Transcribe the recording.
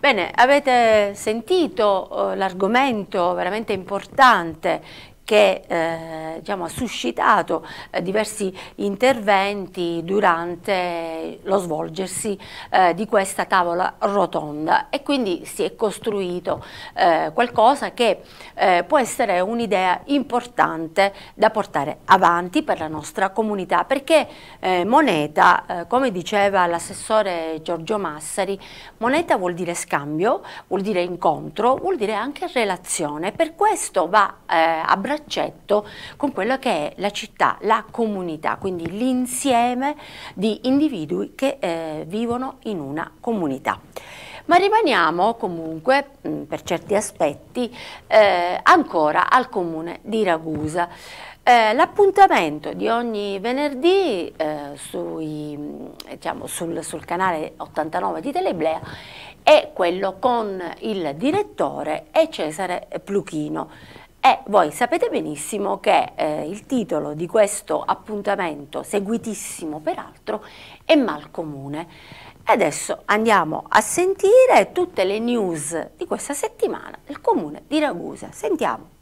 Bene, avete sentito eh, l'argomento veramente importante che eh, diciamo, ha suscitato eh, diversi interventi durante lo svolgersi eh, di questa tavola rotonda e quindi si è costruito eh, qualcosa che eh, può essere un'idea importante da portare avanti per la nostra comunità perché eh, moneta, come diceva l'assessore Giorgio Massari, moneta vuol dire scambio, vuol dire incontro, vuol dire anche relazione, per questo va abbracciato braccetto con quella che è la città, la comunità, quindi l'insieme di individui che eh, vivono in una comunità. Ma rimaniamo comunque, mm, per certi aspetti, eh, ancora al comune di Ragusa. Eh, L'appuntamento di ogni venerdì eh, sui, mm, diciamo, sul, sul, canale 89 di Teleblea è quello con il direttore e Cesare Pluchino. E eh, voi sapete benissimo che eh, il titolo di questo appuntamento, seguitissimo peraltro, è Malcomune. Adesso andiamo a sentire tutte le news di questa settimana del comune di Ragusa. Sentiamo.